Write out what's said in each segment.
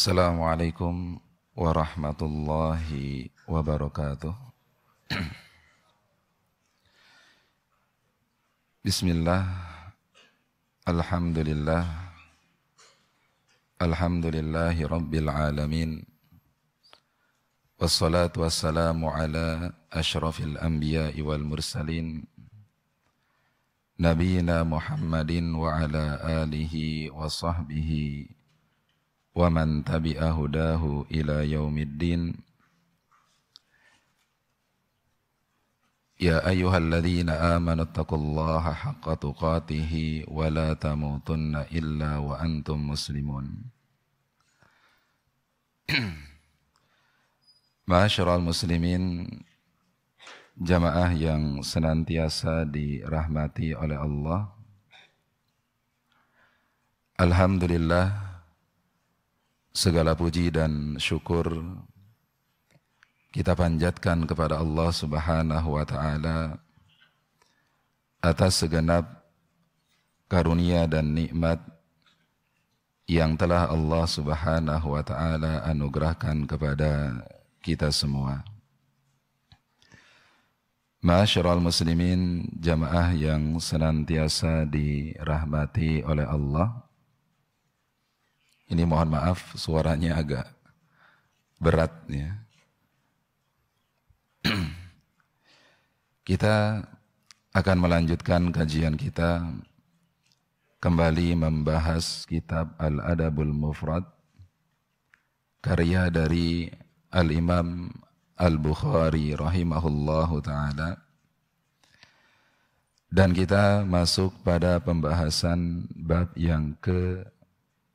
السلام عليكم ورحمة الله وبركاته بسم الله الحمد لله الحمد لله رب العالمين والصلاة والسلام على أشرف الأنبياء والمرسلين نبينا محمد وعلى آله وصحبه ومن تبع هداه إلى يوم الدين يا أيها الذين آمنوا اتقوا الله حق تقاته ولا تموتن إلا وأنتم مسلمون muslimin Jamaah yang senantiasa dirahmati oleh Allah Alhamdulillah segala puji dan syukur kita panjatkan kepada Allah Subhanahu wa taala atas segenap karunia dan nikmat yang telah Allah Subhanahu wa taala anugerahkan kepada kita semua. Ma'asyiral muslimin, jamaah yang senantiasa dirahmati oleh Allah. Ini mohon maaf suaranya agak berat ya. kita akan melanjutkan kajian kita kembali membahas kitab Al-Adabul Mufrad karya dari Al-Imam Al-Bukhari rahimahullahu taala. Dan kita masuk pada pembahasan bab yang ke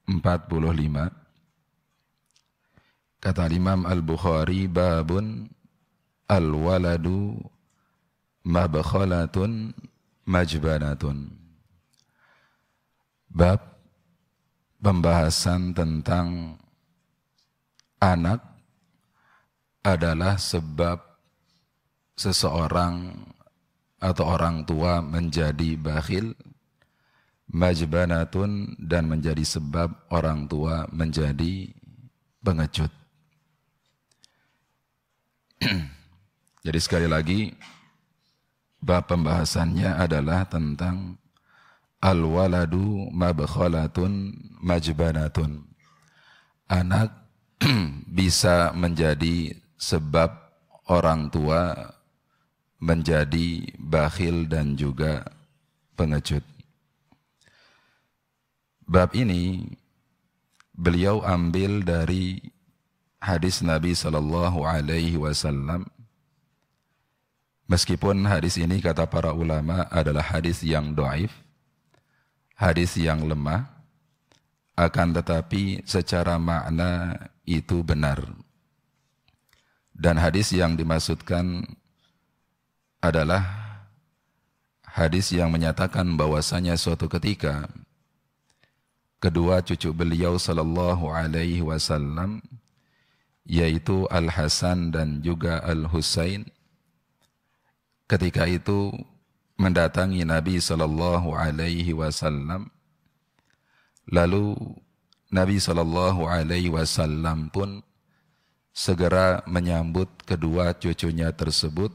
45 kata Imam Al-Bukhari babun al-waladu mabkhalatun majbanatun bab pembahasan tentang anak adalah sebab seseorang atau orang tua menjadi bakhil majbanatun dan menjadi sebab orang tua menjadi pengecut. Jadi sekali lagi bab pembahasannya adalah tentang al-waladu mabkhalatun majbanatun. Anak bisa menjadi sebab orang tua menjadi bakhil dan juga pengecut. Bab ini beliau ambil dari hadis Nabi Shallallahu Alaihi Wasallam. Meskipun hadis ini kata para ulama adalah hadis yang doif hadis yang lemah, akan tetapi secara makna itu benar. Dan hadis yang dimaksudkan adalah hadis yang menyatakan bahwasanya suatu ketika kedua cucu beliau sallallahu alaihi wasallam yaitu Al Hasan dan juga Al Husain ketika itu mendatangi Nabi sallallahu alaihi wasallam lalu Nabi sallallahu alaihi wasallam pun segera menyambut kedua cucunya tersebut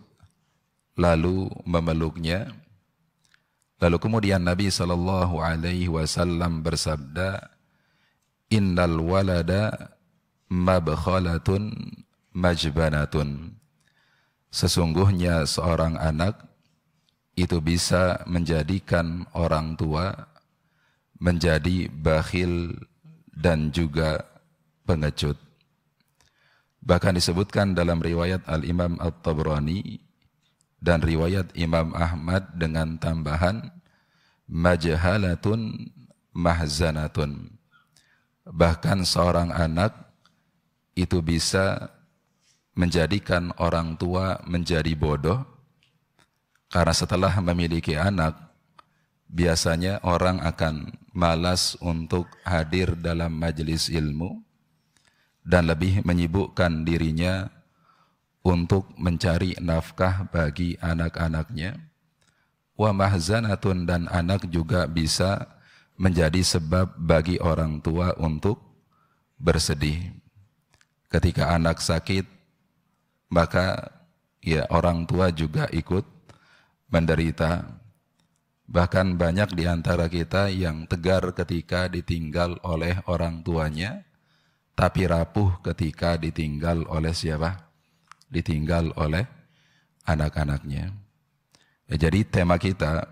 lalu memeluknya Lalu kemudian Nabi sallallahu Alaihi Wasallam bersabda, Innal walada mabkhalatun majbanatun. Sesungguhnya seorang anak itu bisa menjadikan orang tua menjadi bakhil dan juga pengecut. Bahkan disebutkan dalam riwayat Al-Imam At-Tabrani, dan riwayat Imam Ahmad dengan tambahan majhalatun mahzanatun. Bahkan seorang anak itu bisa menjadikan orang tua menjadi bodoh karena setelah memiliki anak biasanya orang akan malas untuk hadir dalam majelis ilmu dan lebih menyibukkan dirinya untuk mencari nafkah bagi anak-anaknya. Wa mahzanatun dan anak juga bisa menjadi sebab bagi orang tua untuk bersedih. Ketika anak sakit, maka ya orang tua juga ikut menderita. Bahkan banyak di antara kita yang tegar ketika ditinggal oleh orang tuanya, tapi rapuh ketika ditinggal oleh siapa? ditinggal oleh anak-anaknya. Ya, jadi tema kita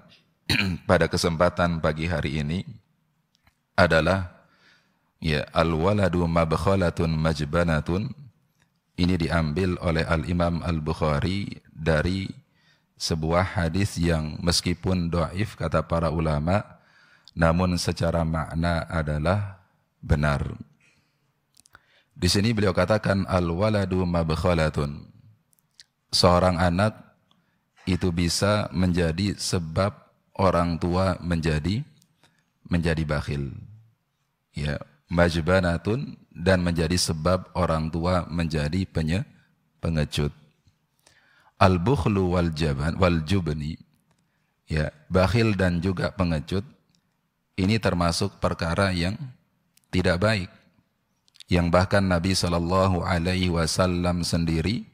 pada kesempatan pagi hari ini adalah ya al-waladu mabkhalatun majbanatun. Ini diambil oleh Al-Imam Al-Bukhari dari sebuah hadis yang meskipun doaif kata para ulama, namun secara makna adalah benar. Di sini beliau katakan al-waladu mabkhalatun. Seorang anak itu bisa menjadi sebab orang tua menjadi menjadi bakhil. Ya, majbanatun dan menjadi sebab orang tua menjadi penye, pengecut. Al-bukhlu wal jaban wal jubni. Ya, bakhil dan juga pengecut ini termasuk perkara yang tidak baik yang bahkan Nabi Shallallahu Alaihi Wasallam sendiri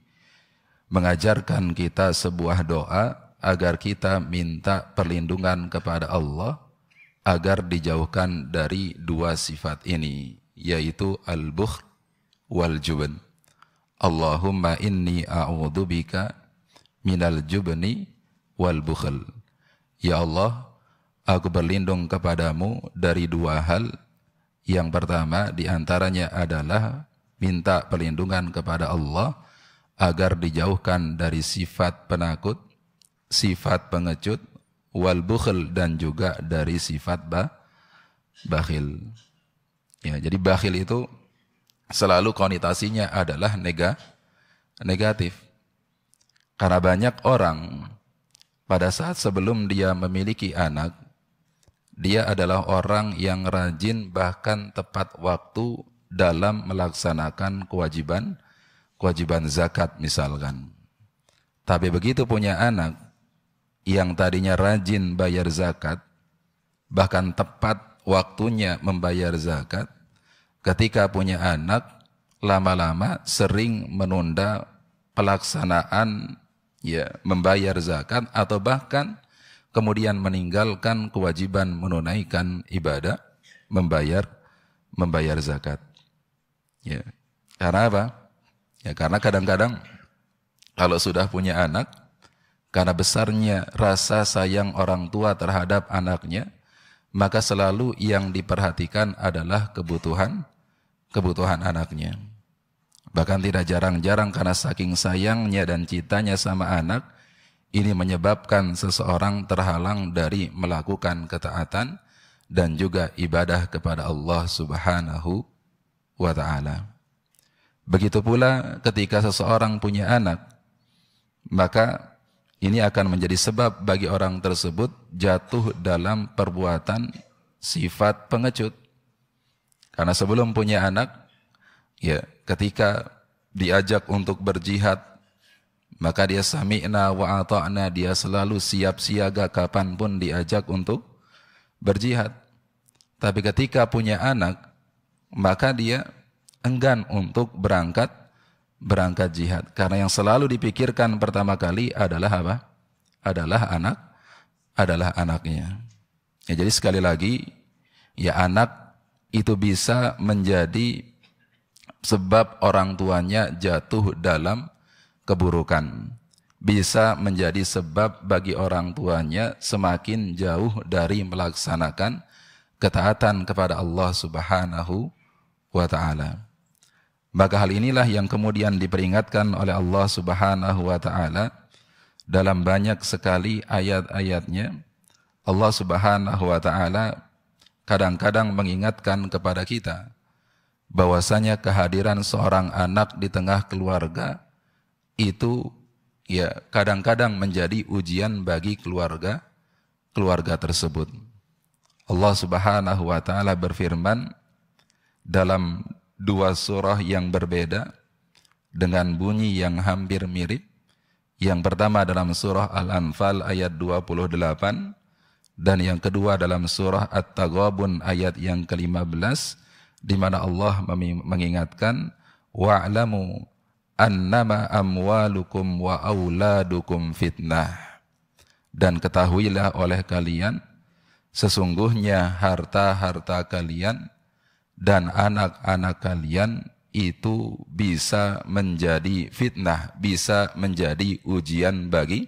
mengajarkan kita sebuah doa agar kita minta perlindungan kepada Allah agar dijauhkan dari dua sifat ini yaitu al-bukh wal jubn. Allahumma inni a'udzubika minal jubni wal bukhl. Ya Allah, aku berlindung kepadamu dari dua hal yang pertama diantaranya adalah minta perlindungan kepada Allah agar dijauhkan dari sifat penakut, sifat pengecut, wal bukhil dan juga dari sifat bah, bakhil. Ya, jadi bakhil itu selalu konotasinya adalah nega, negatif. Karena banyak orang pada saat sebelum dia memiliki anak, dia adalah orang yang rajin bahkan tepat waktu dalam melaksanakan kewajiban kewajiban zakat misalkan. Tapi begitu punya anak yang tadinya rajin bayar zakat, bahkan tepat waktunya membayar zakat, ketika punya anak lama-lama sering menunda pelaksanaan ya membayar zakat atau bahkan kemudian meninggalkan kewajiban menunaikan ibadah, membayar membayar zakat. Ya. Karena apa? Ya karena kadang-kadang kalau sudah punya anak, karena besarnya rasa sayang orang tua terhadap anaknya, maka selalu yang diperhatikan adalah kebutuhan kebutuhan anaknya. Bahkan tidak jarang-jarang karena saking sayangnya dan cintanya sama anak, ini menyebabkan seseorang terhalang dari melakukan ketaatan dan juga ibadah kepada Allah Subhanahu wa taala. Begitu pula ketika seseorang punya anak, maka ini akan menjadi sebab bagi orang tersebut jatuh dalam perbuatan sifat pengecut. Karena sebelum punya anak, ya ketika diajak untuk berjihad maka dia sami'na wa ata'na, dia selalu siap siaga kapanpun diajak untuk berjihad. Tapi ketika punya anak, maka dia enggan untuk berangkat berangkat jihad. Karena yang selalu dipikirkan pertama kali adalah apa? Adalah anak, adalah anaknya. Ya, jadi sekali lagi, ya anak itu bisa menjadi sebab orang tuanya jatuh dalam keburukan. Bisa menjadi sebab bagi orang tuanya semakin jauh dari melaksanakan ketaatan kepada Allah Subhanahu wa taala. Maka hal inilah yang kemudian diperingatkan oleh Allah Subhanahu wa taala dalam banyak sekali ayat-ayatnya. Allah Subhanahu wa taala kadang-kadang mengingatkan kepada kita bahwasanya kehadiran seorang anak di tengah keluarga itu ya kadang-kadang menjadi ujian bagi keluarga keluarga tersebut. Allah Subhanahu wa taala berfirman dalam dua surah yang berbeda dengan bunyi yang hampir mirip. Yang pertama dalam surah Al-Anfal ayat 28 dan yang kedua dalam surah At-Taghabun ayat yang ke-15 di mana Allah mengingatkan wa'lamu annama amwalukum wa auladukum fitnah. Dan ketahuilah oleh kalian, sesungguhnya harta-harta kalian dan anak-anak kalian itu bisa menjadi fitnah, bisa menjadi ujian bagi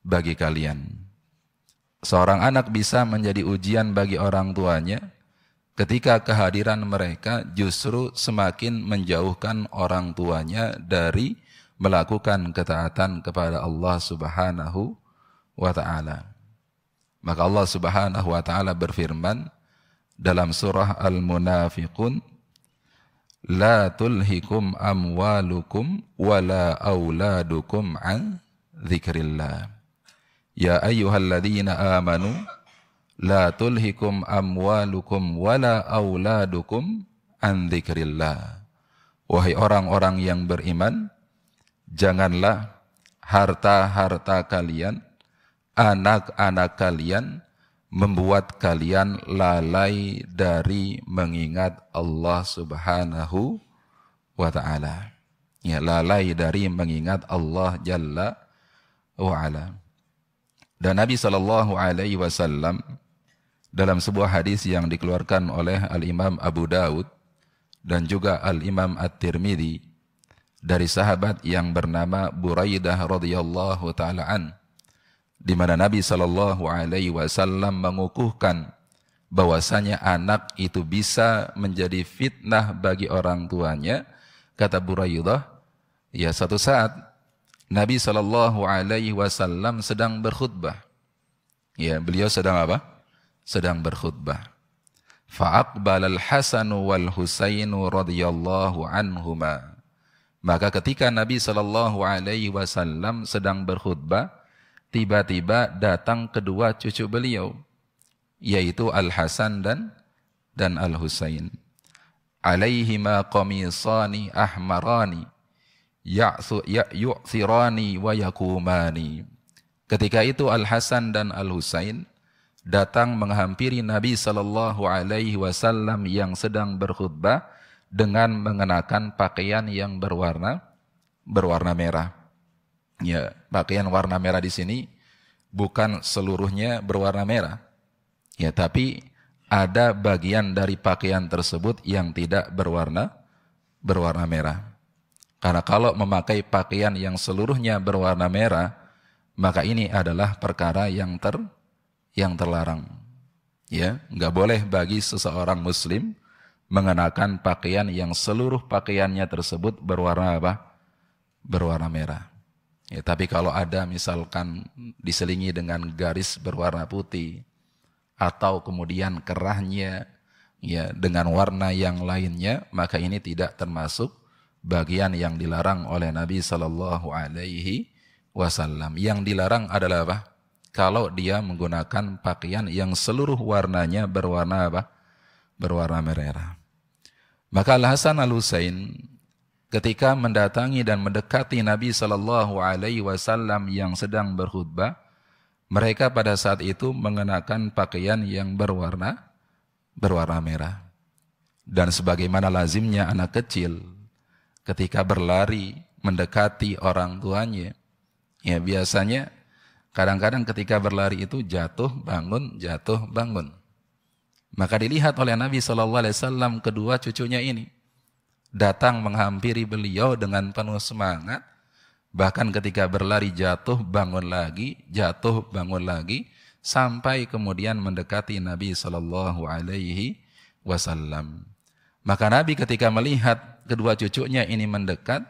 bagi kalian. Seorang anak bisa menjadi ujian bagi orang tuanya, ketika kehadiran mereka justru semakin menjauhkan orang tuanya dari melakukan ketaatan kepada Allah Subhanahu wa taala. Maka Allah Subhanahu wa taala berfirman dalam surah Al-Munafiqun, "La tulhikum amwalukum wala auladukum an dzikrillah." Ya ayyuhalladzina amanu La tulhikum amwalukum wala auladukum an dzikrillah. Wahai orang-orang yang beriman, janganlah harta-harta kalian, anak-anak kalian membuat kalian lalai dari mengingat Allah Subhanahu wa taala. Ya, lalai dari mengingat Allah Jalla wa ala. Dan Nabi shallallahu alaihi wasallam dalam sebuah hadis yang dikeluarkan oleh Al-Imam Abu Daud dan juga Al-Imam at tirmidhi dari sahabat yang bernama Buraidah radhiyallahu taala di mana Nabi Shallallahu alaihi wasallam mengukuhkan bahwasanya anak itu bisa menjadi fitnah bagi orang tuanya kata Buraidah ya satu saat Nabi Shallallahu alaihi wasallam sedang berkhutbah ya beliau sedang apa sedang berkhutbah. Fa'aqbal al-Hasan wal Husain radhiyallahu anhuma. Maka ketika Nabi Shallallahu alaihi wasallam sedang berkhutbah, tiba-tiba datang kedua cucu beliau, yaitu Al-Hasan dan dan Al-Husain. Alaihima qamisani ahmarani ya'thirani ya, wa yakumani. Ketika itu Al-Hasan dan Al-Husain datang menghampiri Nabi Shallallahu Alaihi Wasallam yang sedang berkhutbah dengan mengenakan pakaian yang berwarna berwarna merah. Ya, pakaian warna merah di sini bukan seluruhnya berwarna merah. Ya, tapi ada bagian dari pakaian tersebut yang tidak berwarna berwarna merah. Karena kalau memakai pakaian yang seluruhnya berwarna merah, maka ini adalah perkara yang ter yang terlarang. Ya, nggak boleh bagi seseorang muslim mengenakan pakaian yang seluruh pakaiannya tersebut berwarna apa? Berwarna merah. Ya, tapi kalau ada misalkan diselingi dengan garis berwarna putih atau kemudian kerahnya ya dengan warna yang lainnya, maka ini tidak termasuk bagian yang dilarang oleh Nabi Shallallahu alaihi wasallam. Yang dilarang adalah apa? kalau dia menggunakan pakaian yang seluruh warnanya berwarna apa? Berwarna merah. Maka Al Hasan Al Husain ketika mendatangi dan mendekati Nabi Shallallahu Alaihi Wasallam yang sedang berkhutbah, mereka pada saat itu mengenakan pakaian yang berwarna berwarna merah. Dan sebagaimana lazimnya anak kecil ketika berlari mendekati orang tuanya, ya biasanya Kadang-kadang ketika berlari itu jatuh, bangun, jatuh, bangun. Maka dilihat oleh Nabi Shallallahu Alaihi Wasallam kedua cucunya ini datang menghampiri beliau dengan penuh semangat. Bahkan ketika berlari jatuh, bangun lagi, jatuh, bangun lagi, sampai kemudian mendekati Nabi Shallallahu Alaihi Wasallam. Maka Nabi ketika melihat kedua cucunya ini mendekat,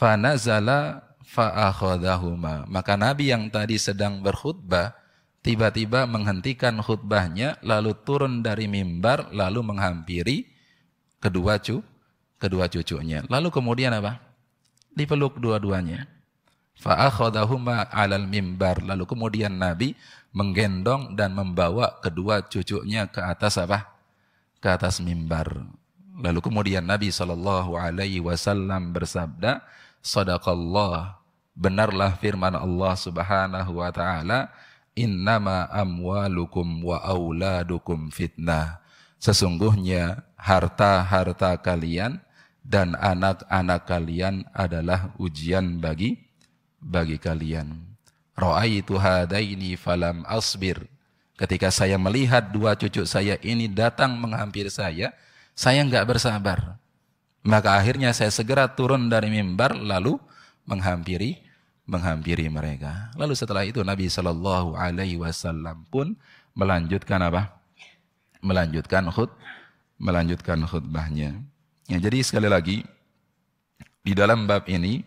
Fana Zala fa'akhadahuma. Maka Nabi yang tadi sedang berkhutbah tiba-tiba menghentikan khutbahnya lalu turun dari mimbar lalu menghampiri kedua cu kedua cucunya. Lalu kemudian apa? Dipeluk dua-duanya. Fa'akhadahuma 'alal mimbar. Lalu kemudian Nabi menggendong dan membawa kedua cucunya ke atas apa? Ke atas mimbar. Lalu kemudian Nabi Shallallahu Alaihi Wasallam bersabda, Sadaqallah benarlah firman Allah Subhanahu wa taala innama amwalukum wa auladukum fitnah sesungguhnya harta-harta kalian dan anak-anak kalian adalah ujian bagi bagi kalian raaitu hadaini falam asbir ketika saya melihat dua cucu saya ini datang menghampiri saya saya enggak bersabar maka akhirnya saya segera turun dari mimbar lalu menghampiri menghampiri mereka. Lalu setelah itu Nabi Shallallahu Alaihi Wasallam pun melanjutkan apa? Melanjutkan khut, melanjutkan khutbahnya. Ya, jadi sekali lagi di dalam bab ini,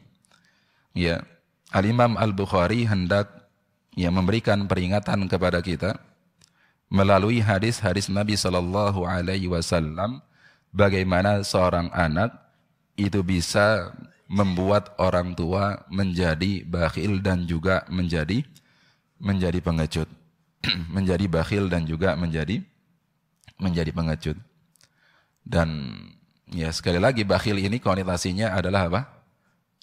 ya Al Imam Al Bukhari hendak ya memberikan peringatan kepada kita melalui hadis-hadis Nabi Shallallahu Alaihi Wasallam bagaimana seorang anak itu bisa membuat orang tua menjadi bakhil dan juga menjadi menjadi pengecut. menjadi bakhil dan juga menjadi menjadi pengecut. Dan ya sekali lagi bakhil ini konotasinya adalah apa?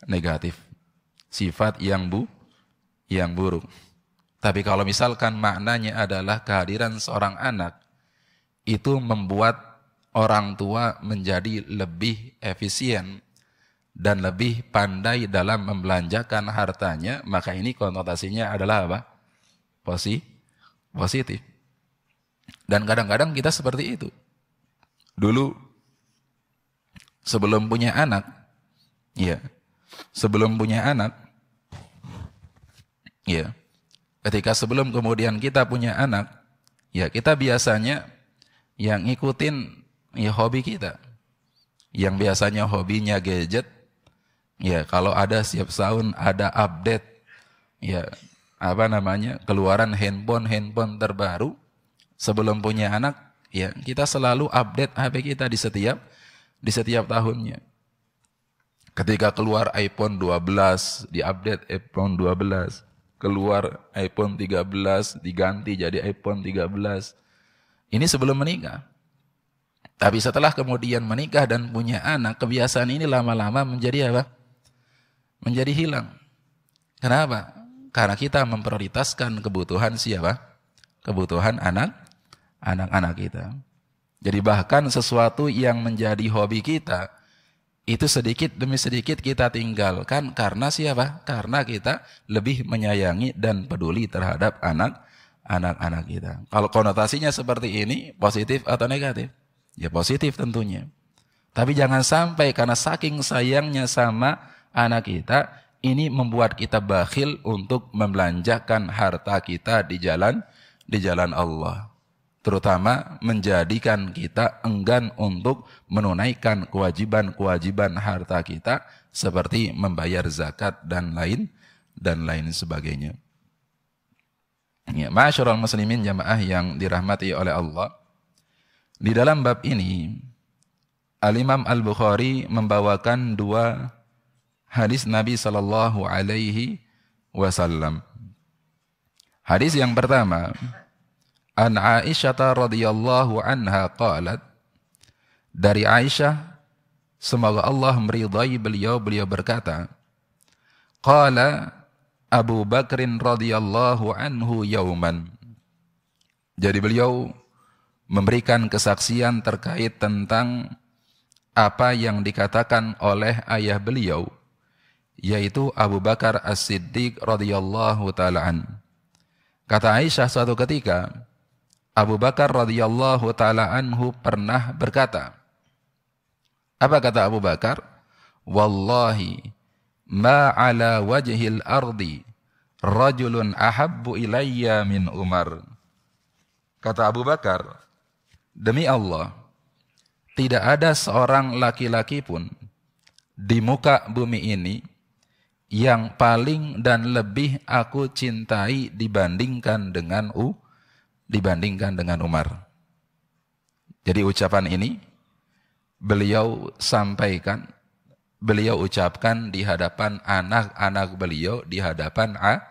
negatif. Sifat yang bu yang buruk. Tapi kalau misalkan maknanya adalah kehadiran seorang anak itu membuat orang tua menjadi lebih efisien dan lebih pandai dalam membelanjakan hartanya, maka ini konotasinya adalah apa? Posi, positif. Dan kadang-kadang kita seperti itu. Dulu sebelum punya anak, ya, sebelum punya anak, ya, ketika sebelum kemudian kita punya anak, ya kita biasanya yang ngikutin ya hobi kita. Yang biasanya hobinya gadget, Ya, kalau ada siap sahun, ada update. Ya, apa namanya? keluaran handphone-handphone terbaru sebelum punya anak, ya, kita selalu update HP kita di setiap di setiap tahunnya. Ketika keluar iPhone 12, diupdate iPhone 12. Keluar iPhone 13, diganti jadi iPhone 13. Ini sebelum menikah. Tapi setelah kemudian menikah dan punya anak, kebiasaan ini lama-lama menjadi apa? menjadi hilang. Kenapa? Karena kita memprioritaskan kebutuhan siapa? Kebutuhan anak anak-anak kita. Jadi bahkan sesuatu yang menjadi hobi kita itu sedikit demi sedikit kita tinggalkan karena siapa? Karena kita lebih menyayangi dan peduli terhadap anak anak-anak kita. Kalau konotasinya seperti ini, positif atau negatif? Ya positif tentunya. Tapi jangan sampai karena saking sayangnya sama anak kita, ini membuat kita bakhil untuk membelanjakan harta kita di jalan di jalan Allah. Terutama menjadikan kita enggan untuk menunaikan kewajiban-kewajiban harta kita seperti membayar zakat dan lain dan lain sebagainya. Ya, masyarul muslimin jamaah yang dirahmati oleh Allah. Di dalam bab ini Al-Imam Al-Bukhari membawakan dua hadis Nabi Shallallahu Alaihi Wasallam. Hadis yang pertama, An Aisyah radhiyallahu anha qalat dari Aisyah semoga Allah meridai beliau beliau berkata qala Abu Bakrin radhiyallahu anhu yauman jadi beliau memberikan kesaksian terkait tentang apa yang dikatakan oleh ayah beliau yaitu Abu Bakar As-Siddiq radhiyallahu taala an. Kata Aisyah suatu ketika, Abu Bakar radhiyallahu taala anhu pernah berkata, apa kata Abu Bakar? Wallahi ma ala wajhil ardi rajulun ahabbu ilayya min Umar. Kata Abu Bakar, demi Allah, tidak ada seorang laki-laki pun di muka bumi ini yang paling dan lebih aku cintai dibandingkan dengan U dibandingkan dengan Umar. Jadi ucapan ini beliau sampaikan, beliau ucapkan di hadapan anak-anak beliau, di hadapan A,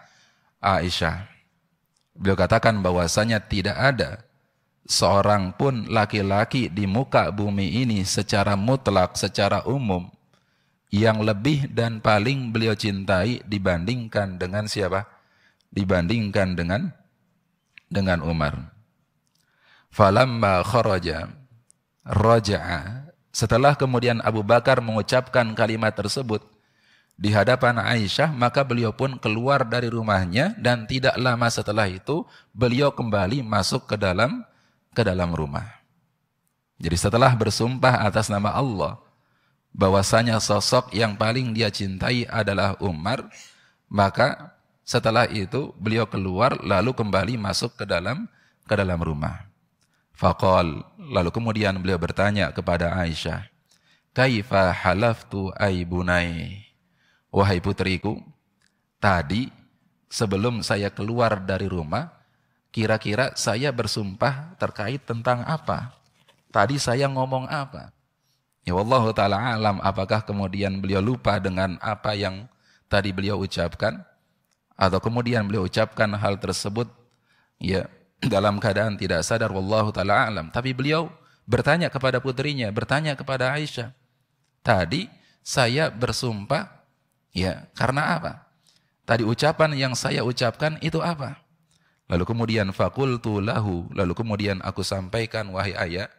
Aisyah. Beliau katakan bahwasanya tidak ada seorang pun laki-laki di muka bumi ini secara mutlak, secara umum yang lebih dan paling beliau cintai dibandingkan dengan siapa? Dibandingkan dengan dengan Umar. Falamma kharaja raja'a setelah kemudian Abu Bakar mengucapkan kalimat tersebut di hadapan Aisyah, maka beliau pun keluar dari rumahnya dan tidak lama setelah itu beliau kembali masuk ke dalam ke dalam rumah. Jadi setelah bersumpah atas nama Allah, bahwasanya sosok yang paling dia cintai adalah Umar, maka setelah itu beliau keluar lalu kembali masuk ke dalam ke dalam rumah. Fakol lalu kemudian beliau bertanya kepada Aisyah, "Kaifa halaftu aibunai?" Wahai putriku, tadi sebelum saya keluar dari rumah, kira-kira saya bersumpah terkait tentang apa? Tadi saya ngomong apa? Ya Allah taala alam apakah kemudian beliau lupa dengan apa yang tadi beliau ucapkan atau kemudian beliau ucapkan hal tersebut ya dalam keadaan tidak sadar wallahu taala alam tapi beliau bertanya kepada putrinya bertanya kepada Aisyah tadi saya bersumpah ya karena apa tadi ucapan yang saya ucapkan itu apa lalu kemudian fakultu lahu lalu kemudian aku sampaikan wahai ayah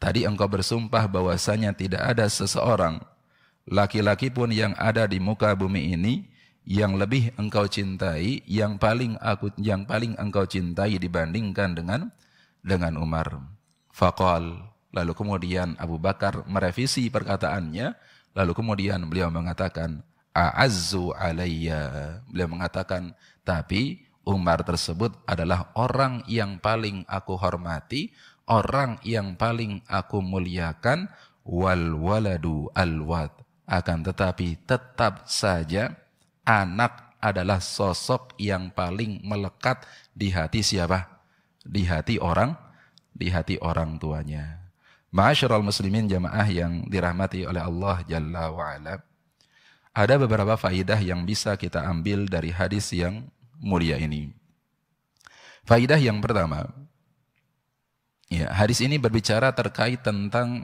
Tadi engkau bersumpah bahwasanya tidak ada seseorang, laki-laki pun yang ada di muka bumi ini, yang lebih engkau cintai, yang paling aku, yang paling engkau cintai dibandingkan dengan dengan Umar. Faqal. Lalu kemudian Abu Bakar merevisi perkataannya, lalu kemudian beliau mengatakan, A'azzu alayya. Beliau mengatakan, tapi Umar tersebut adalah orang yang paling aku hormati, orang yang paling aku muliakan wal waladu al wad akan tetapi tetap saja anak adalah sosok yang paling melekat di hati siapa di hati orang di hati orang tuanya Ma'asyiral muslimin jamaah yang dirahmati oleh Allah Jalla wa'ala Ada beberapa faidah yang bisa kita ambil dari hadis yang mulia ini Faidah yang pertama Ya, hadis ini berbicara terkait tentang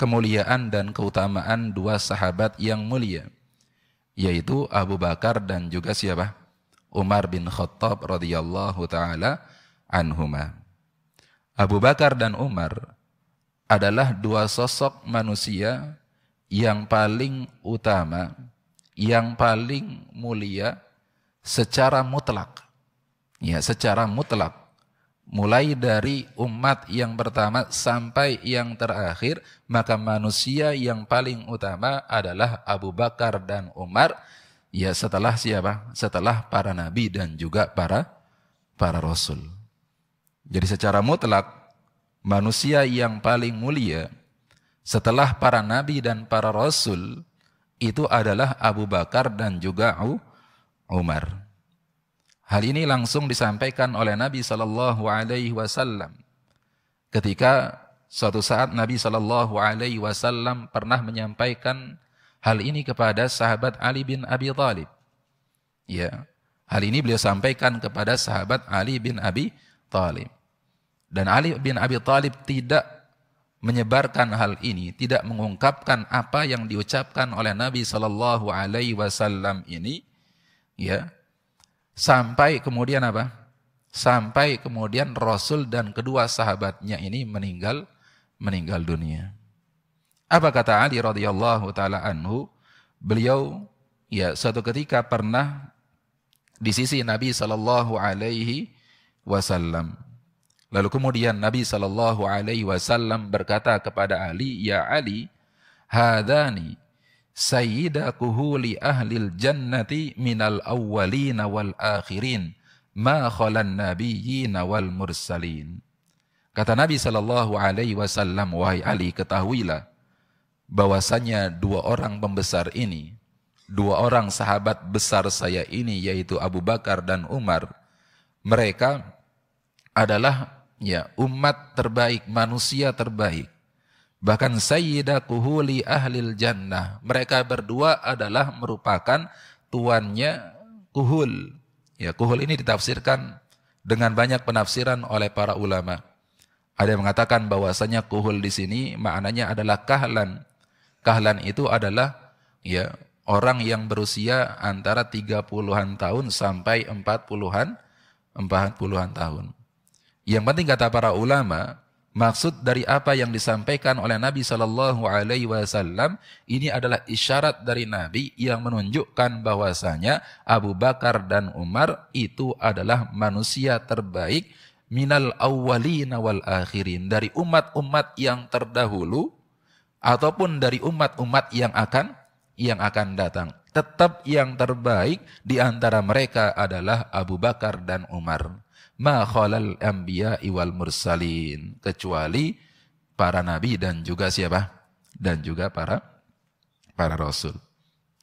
kemuliaan dan keutamaan dua sahabat yang mulia, yaitu Abu Bakar dan juga siapa? Umar bin Khattab radhiyallahu taala anhuma. Abu Bakar dan Umar adalah dua sosok manusia yang paling utama, yang paling mulia secara mutlak. Ya, secara mutlak mulai dari umat yang pertama sampai yang terakhir, maka manusia yang paling utama adalah Abu Bakar dan Umar. Ya setelah siapa? Setelah para nabi dan juga para para rasul. Jadi secara mutlak manusia yang paling mulia setelah para nabi dan para rasul itu adalah Abu Bakar dan juga Umar. Hal ini langsung disampaikan oleh Nabi Shallallahu Alaihi Wasallam ketika suatu saat Nabi Shallallahu Alaihi Wasallam pernah menyampaikan hal ini kepada sahabat Ali bin Abi Thalib. Ya, hal ini beliau sampaikan kepada sahabat Ali bin Abi Thalib. Dan Ali bin Abi Thalib tidak menyebarkan hal ini, tidak mengungkapkan apa yang diucapkan oleh Nabi Shallallahu Alaihi Wasallam ini, ya Sampai kemudian apa? Sampai kemudian Rasul dan kedua sahabatnya ini meninggal meninggal dunia. Apa kata Ali radhiyallahu taala anhu? Beliau ya suatu ketika pernah di sisi Nabi sallallahu alaihi wasallam. Lalu kemudian Nabi sallallahu alaihi wasallam berkata kepada Ali, "Ya Ali, hadani sayyidakuhu li ahlil jannati minal awwalina wal akhirin ma khalan nabiyyina wal mursalin. Kata Nabi Sallallahu Alaihi Wasallam, wahai Ali, ketahuilah bahwasanya dua orang pembesar ini, dua orang sahabat besar saya ini, yaitu Abu Bakar dan Umar, mereka adalah ya umat terbaik, manusia terbaik. Bahkan sayyida kuhuli ahlil jannah. Mereka berdua adalah merupakan tuannya kuhul. Ya, kuhul ini ditafsirkan dengan banyak penafsiran oleh para ulama. Ada yang mengatakan bahwasanya kuhul di sini maknanya adalah kahlan. Kahlan itu adalah ya orang yang berusia antara 30-an tahun sampai 40-an 40-an tahun. Yang penting kata para ulama, Maksud dari apa yang disampaikan oleh Nabi Shallallahu Alaihi Wasallam ini adalah isyarat dari Nabi yang menunjukkan bahwasanya Abu Bakar dan Umar itu adalah manusia terbaik minal awali wal akhirin dari umat-umat yang terdahulu ataupun dari umat-umat yang akan yang akan datang. Tetap yang terbaik di antara mereka adalah Abu Bakar dan Umar ma khalal anbiya wal mursalin kecuali para nabi dan juga siapa? Dan juga para para rasul.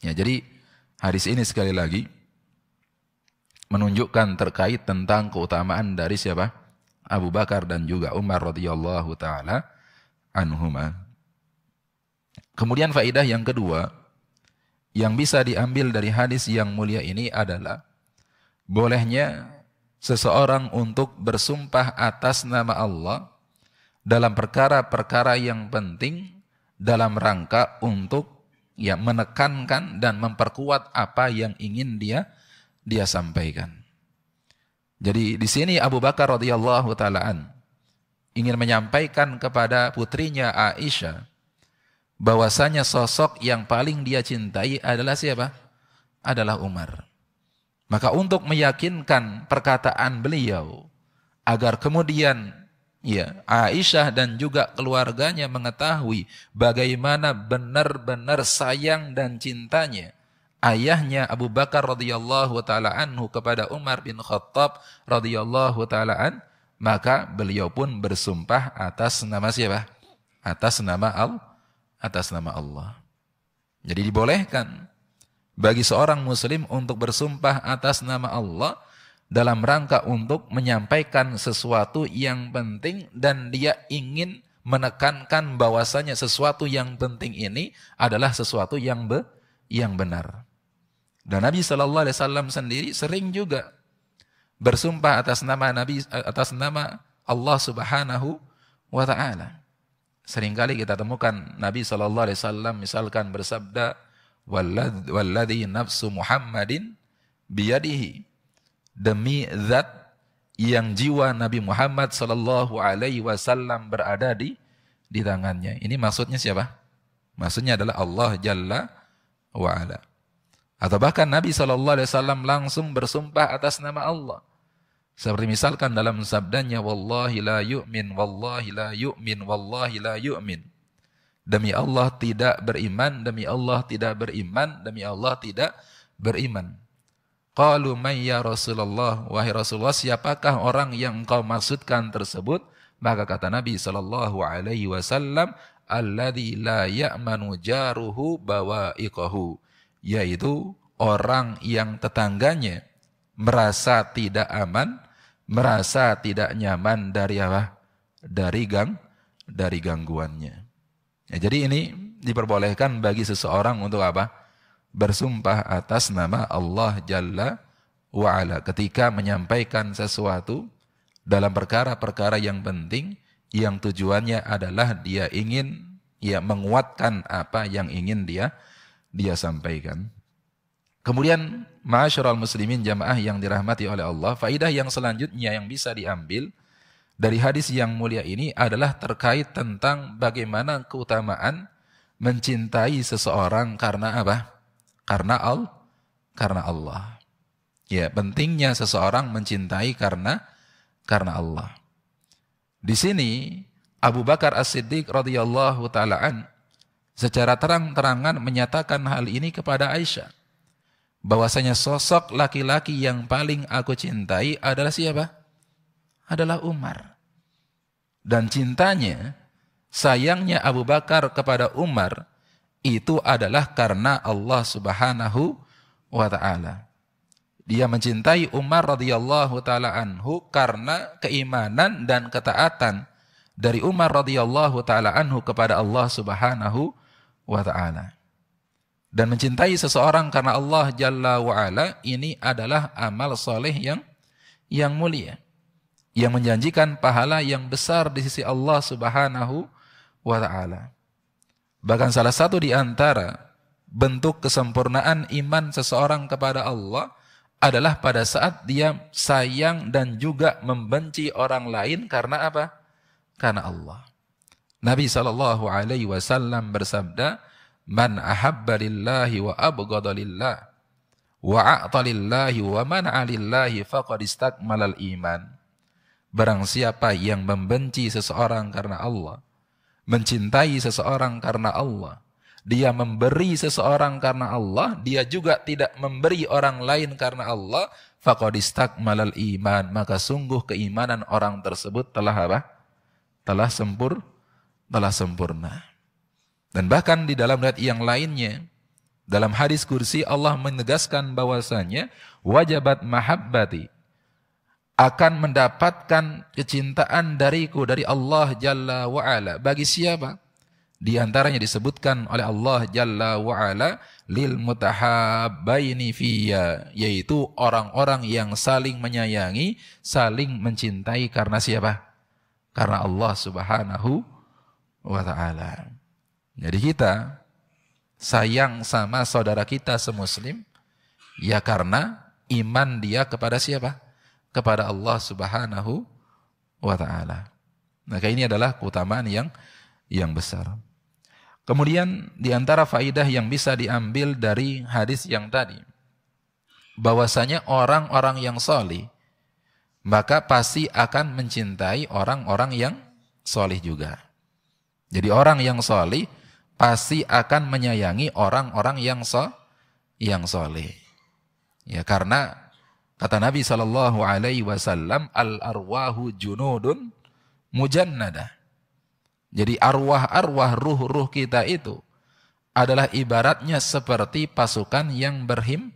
Ya, jadi hadis ini sekali lagi menunjukkan terkait tentang keutamaan dari siapa? Abu Bakar dan juga Umar radhiyallahu taala anhuma. Kemudian faidah yang kedua yang bisa diambil dari hadis yang mulia ini adalah bolehnya seseorang untuk bersumpah atas nama Allah dalam perkara-perkara yang penting dalam rangka untuk ya menekankan dan memperkuat apa yang ingin dia dia sampaikan. Jadi di sini Abu Bakar radhiyallahu taalaan ingin menyampaikan kepada putrinya Aisyah bahwasanya sosok yang paling dia cintai adalah siapa? Adalah Umar. Maka untuk meyakinkan perkataan beliau agar kemudian ya Aisyah dan juga keluarganya mengetahui bagaimana benar-benar sayang dan cintanya ayahnya Abu Bakar radhiyallahu taala anhu kepada Umar bin Khattab radhiyallahu taala an maka beliau pun bersumpah atas nama siapa? Atas nama Al atas nama Allah. Jadi dibolehkan bagi seorang muslim untuk bersumpah atas nama Allah dalam rangka untuk menyampaikan sesuatu yang penting dan dia ingin menekankan bahwasanya sesuatu yang penting ini adalah sesuatu yang be, yang benar. Dan Nabi Shallallahu Alaihi Wasallam sendiri sering juga bersumpah atas nama Nabi atas nama Allah Subhanahu wa taala. Seringkali kita temukan Nabi Shallallahu alaihi wasallam misalkan bersabda Walladhi nafsu Muhammadin biyadihi. Demi zat yang jiwa Nabi Muhammad sallallahu alaihi wasallam berada di di tangannya. Ini maksudnya siapa? Maksudnya adalah Allah Jalla wa ala. Atau bahkan Nabi sallallahu alaihi wasallam langsung bersumpah atas nama Allah. Seperti misalkan dalam sabdanya wallahi la yu'min wallahi la yu'min wallahi la yu'min. Demi Allah tidak beriman, demi Allah tidak beriman, demi Allah tidak beriman. Qalu man ya Rasulullah, wahai Rasulullah, siapakah orang yang engkau maksudkan tersebut? Maka kata Nabi sallallahu alaihi wasallam, alladzi la ya'manu jaruhu bawa'iqahu, yaitu orang yang tetangganya merasa tidak aman, merasa tidak nyaman dari apa? Dari gang dari gangguannya. Ya, jadi ini diperbolehkan bagi seseorang untuk apa? Bersumpah atas nama Allah Jalla wa'ala ketika menyampaikan sesuatu dalam perkara-perkara yang penting yang tujuannya adalah dia ingin ya menguatkan apa yang ingin dia dia sampaikan. Kemudian ma'asyiral muslimin jamaah yang dirahmati oleh Allah, faidah yang selanjutnya yang bisa diambil dari hadis yang mulia ini adalah terkait tentang bagaimana keutamaan mencintai seseorang karena apa? Karena al karena Allah. Ya, pentingnya seseorang mencintai karena karena Allah. Di sini Abu Bakar As-Siddiq radhiyallahu taalaan secara terang-terangan menyatakan hal ini kepada Aisyah bahwasanya sosok laki-laki yang paling aku cintai adalah siapa? adalah Umar. Dan cintanya, sayangnya Abu Bakar kepada Umar itu adalah karena Allah Subhanahu wa taala. Dia mencintai Umar radhiyallahu taala anhu karena keimanan dan ketaatan dari Umar radhiyallahu taala anhu kepada Allah Subhanahu wa taala. Dan mencintai seseorang karena Allah Jalla wa'ala ini adalah amal soleh yang yang mulia yang menjanjikan pahala yang besar di sisi Allah Subhanahu wa taala. Bahkan salah satu di antara bentuk kesempurnaan iman seseorang kepada Allah adalah pada saat dia sayang dan juga membenci orang lain karena apa? Karena Allah. Nabi Shallallahu alaihi wasallam bersabda, "Man ahabba lillahi wa abghadha lillah wa a'ta lillahi wa man lillahi faqad istakmalal iman." Barang siapa yang membenci seseorang karena Allah, mencintai seseorang karena Allah, dia memberi seseorang karena Allah, dia juga tidak memberi orang lain karena Allah, faqadistak malal iman, maka sungguh keimanan orang tersebut telah apa? Telah sempur, telah sempurna. Dan bahkan di dalam ayat yang lainnya, dalam hadis kursi Allah menegaskan bahwasanya wajabat mahabbati akan mendapatkan kecintaan dariku dari Allah Jalla waala Bagi siapa? Di antaranya disebutkan oleh Allah Jalla waala ala lil mutahabbaini fiyya, yaitu orang-orang yang saling menyayangi, saling mencintai karena siapa? Karena Allah Subhanahu wa taala. Jadi kita sayang sama saudara kita semuslim ya karena iman dia kepada siapa? kepada Allah Subhanahu wa taala. Maka ini adalah keutamaan yang yang besar. Kemudian di antara faidah yang bisa diambil dari hadis yang tadi bahwasanya orang-orang yang solih maka pasti akan mencintai orang-orang yang solih juga. Jadi orang yang solih pasti akan menyayangi orang-orang yang so, yang solih. Ya karena Kata Nabi Shallallahu Alaihi Wasallam, al arwahu junudun mujannada. Jadi arwah-arwah ruh-ruh kita itu adalah ibaratnya seperti pasukan yang berhim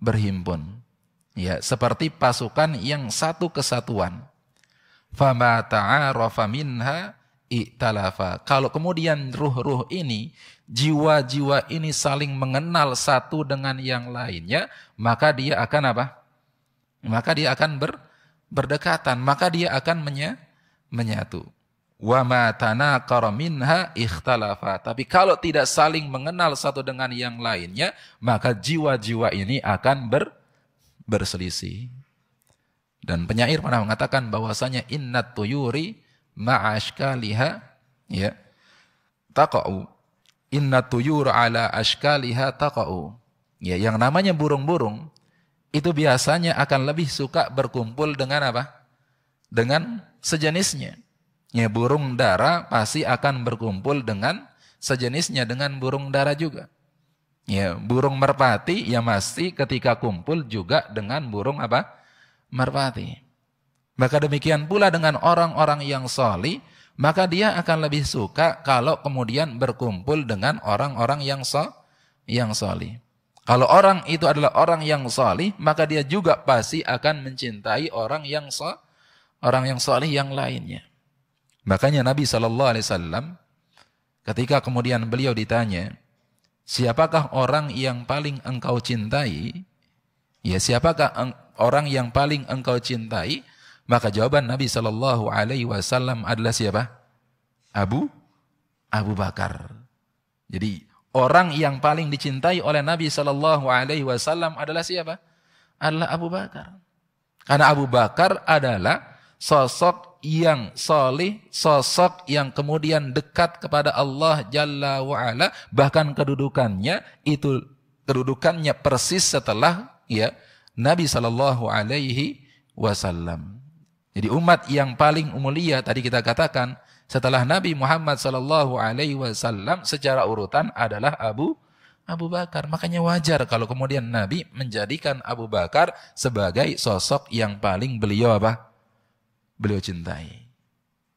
berhimpun. Ya, seperti pasukan yang satu kesatuan. Fama ta'arafa minha i'talafa. Kalau kemudian ruh-ruh ini, jiwa-jiwa ini saling mengenal satu dengan yang lainnya, maka dia akan apa? maka dia akan ber, berdekatan, maka dia akan menye, menyatu. Wa ma tanaqara ikhtalafa. Tapi kalau tidak saling mengenal satu dengan yang lainnya, maka jiwa-jiwa ini akan ber, berselisih. Dan penyair pernah mengatakan bahwasanya innat tuyuri ma'ashkaliha ya taqa'u innat tuyur ala ashkaliha taqa'u. Ya, yang namanya burung-burung itu biasanya akan lebih suka berkumpul dengan apa? Dengan sejenisnya. Ya, burung dara pasti akan berkumpul dengan sejenisnya dengan burung dara juga. Ya, burung merpati ya pasti ketika kumpul juga dengan burung apa? Merpati. Maka demikian pula dengan orang-orang yang soli, maka dia akan lebih suka kalau kemudian berkumpul dengan orang-orang yang so, yang soli. Kalau orang itu adalah orang yang salih, maka dia juga pasti akan mencintai orang yang so, orang yang salih yang lainnya. Makanya Nabi Shallallahu Alaihi Wasallam ketika kemudian beliau ditanya, siapakah orang yang paling engkau cintai? Ya siapakah orang yang paling engkau cintai? Maka jawaban Nabi Shallallahu Alaihi Wasallam adalah siapa? Abu Abu Bakar. Jadi Orang yang paling dicintai oleh Nabi Shallallahu Alaihi Wasallam adalah siapa? Adalah Abu Bakar. Karena Abu Bakar adalah sosok yang solih, sosok yang kemudian dekat kepada Allah Jalla wa'ala, bahkan kedudukannya itu kedudukannya persis setelah ya Nabi Shallallahu Alaihi Wasallam. Jadi umat yang paling mulia tadi kita katakan setelah Nabi Muhammad Sallallahu Alaihi Wasallam secara urutan adalah Abu Abu Bakar. Makanya wajar kalau kemudian Nabi menjadikan Abu Bakar sebagai sosok yang paling beliau apa? Beliau cintai.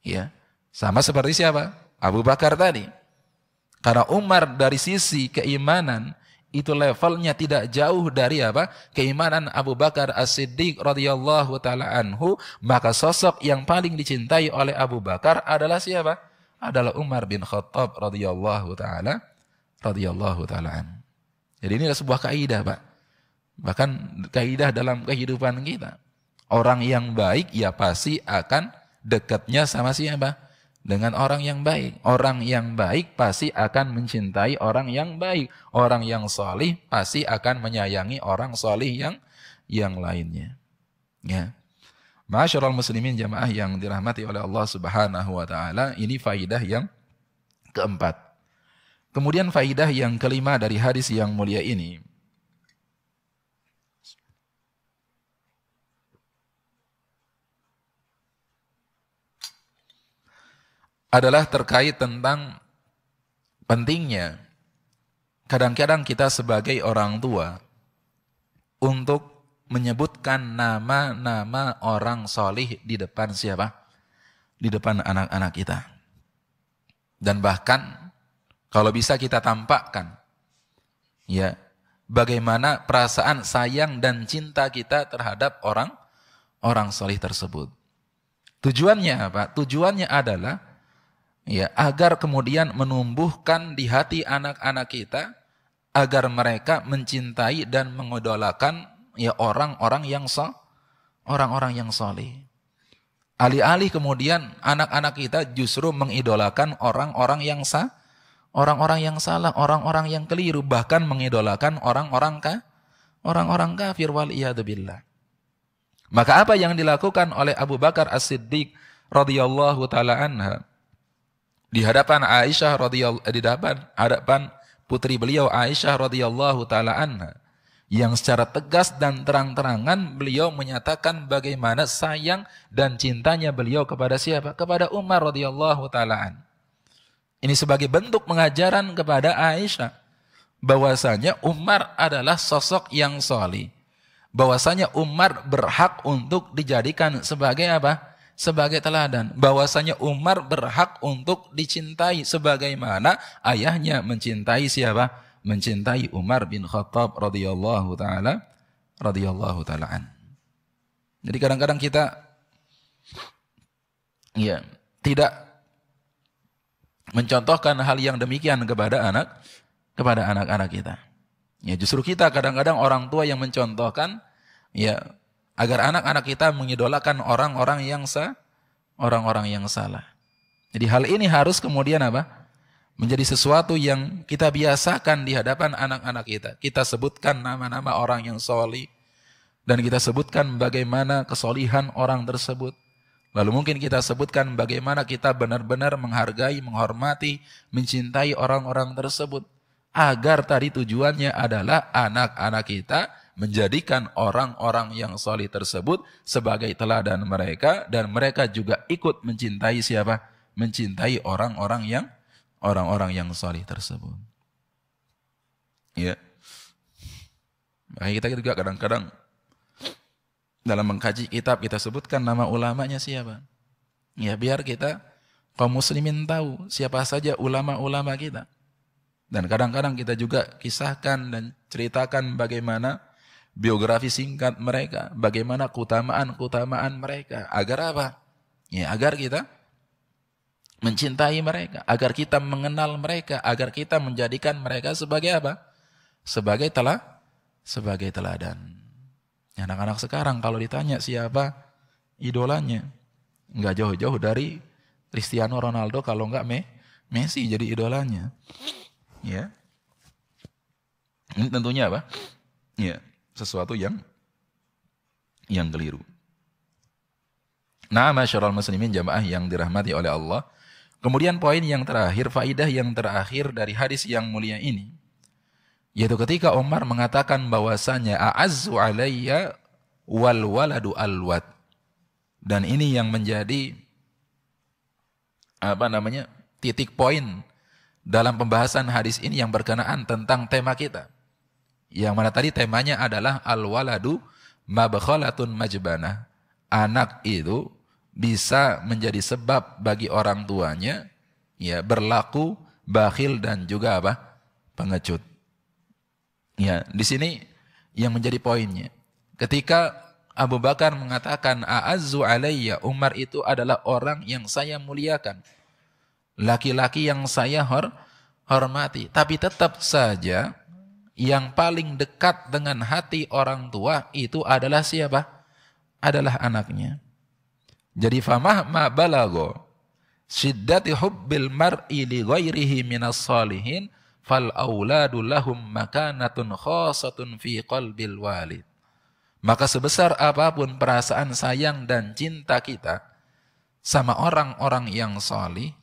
Ya, sama seperti siapa? Abu Bakar tadi. Karena Umar dari sisi keimanan, itu levelnya tidak jauh dari apa keimanan Abu Bakar As-Siddiq radhiyallahu taala anhu maka sosok yang paling dicintai oleh Abu Bakar adalah siapa adalah Umar bin Khattab radhiyallahu taala radhiyallahu taala jadi ini adalah sebuah kaidah Pak bahkan kaidah dalam kehidupan kita orang yang baik ya pasti akan dekatnya sama siapa dengan orang yang baik. Orang yang baik pasti akan mencintai orang yang baik. Orang yang solih pasti akan menyayangi orang solih yang yang lainnya. Ya. Masyarul muslimin jamaah yang dirahmati oleh Allah subhanahu wa ta'ala. Ini faidah yang keempat. Kemudian faidah yang kelima dari hadis yang mulia ini. adalah terkait tentang pentingnya kadang-kadang kita sebagai orang tua untuk menyebutkan nama-nama orang solih di depan siapa? Di depan anak-anak kita. Dan bahkan kalau bisa kita tampakkan ya bagaimana perasaan sayang dan cinta kita terhadap orang orang solih tersebut. Tujuannya apa? Tujuannya adalah ya agar kemudian menumbuhkan di hati anak-anak kita agar mereka mencintai dan mengidolakan ya orang-orang yang so, orang-orang yang soleh. Alih-alih kemudian anak-anak kita justru mengidolakan orang-orang yang sah, orang-orang yang salah, orang-orang yang keliru, bahkan mengidolakan orang-orang ka, orang-orang kafir wal billah. Maka apa yang dilakukan oleh Abu Bakar As-Siddiq radhiyallahu taala anha di hadapan Aisyah radhiyallahu eh, di hadapan hadapan putri beliau Aisyah radhiyallahu taala anha yang secara tegas dan terang-terangan beliau menyatakan bagaimana sayang dan cintanya beliau kepada siapa? Kepada Umar radhiyallahu taalaan. Ini sebagai bentuk pengajaran kepada Aisyah bahwasanya Umar adalah sosok yang soli, Bahwasanya Umar berhak untuk dijadikan sebagai apa? sebagai teladan bahwasanya Umar berhak untuk dicintai sebagaimana ayahnya mencintai siapa? Mencintai Umar bin Khattab radhiyallahu taala radhiyallahu taala Jadi kadang-kadang kita ya, tidak mencontohkan hal yang demikian kepada anak kepada anak-anak kita. Ya justru kita kadang-kadang orang tua yang mencontohkan ya agar anak-anak kita mengidolakan orang-orang yang sa orang-orang yang salah. Jadi hal ini harus kemudian apa? Menjadi sesuatu yang kita biasakan di hadapan anak-anak kita. Kita sebutkan nama-nama orang yang soli. Dan kita sebutkan bagaimana kesolihan orang tersebut. Lalu mungkin kita sebutkan bagaimana kita benar-benar menghargai, menghormati, mencintai orang-orang tersebut. Agar tadi tujuannya adalah anak-anak kita menjadikan orang-orang yang soli tersebut sebagai teladan mereka dan mereka juga ikut mencintai siapa? Mencintai orang-orang yang orang-orang yang soli tersebut. Ya. Makanya kita juga kadang-kadang dalam mengkaji kitab kita sebutkan nama ulamanya siapa. Ya biar kita kaum muslimin tahu siapa saja ulama-ulama kita. Dan kadang-kadang kita juga kisahkan dan ceritakan bagaimana biografi singkat mereka, bagaimana keutamaan-keutamaan mereka. Agar apa? Ya, agar kita mencintai mereka, agar kita mengenal mereka, agar kita menjadikan mereka sebagai apa? Sebagai telah sebagai teladan. Ya, anak-anak sekarang kalau ditanya siapa idolanya, nggak jauh-jauh dari Cristiano Ronaldo kalau nggak Me Messi jadi idolanya. Ya. Ini tentunya apa? Ya sesuatu yang yang keliru. Nah, masyarakat muslimin jamaah yang dirahmati oleh Allah. Kemudian poin yang terakhir, faidah yang terakhir dari hadis yang mulia ini. Yaitu ketika Umar mengatakan bahwasanya a'azzu alaiya wal waladu alwat. Dan ini yang menjadi apa namanya? titik poin dalam pembahasan hadis ini yang berkenaan tentang tema kita. Yang mana tadi temanya adalah al-waladu mabkhalatun majbana. Anak itu bisa menjadi sebab bagi orang tuanya ya berlaku bakhil dan juga apa? pengecut. Ya, di sini yang menjadi poinnya. Ketika Abu Bakar mengatakan a'azzu alayya Umar itu adalah orang yang saya muliakan. Laki-laki yang saya hormati, tapi tetap saja yang paling dekat dengan hati orang tua itu adalah siapa? Adalah anaknya. Jadi famah ma balago siddati hubbil mar'i li ghairihi minas salihin fal auladu lahum makanatun khasatun fi qalbil walid. Maka sebesar apapun perasaan sayang dan cinta kita sama orang-orang yang salih,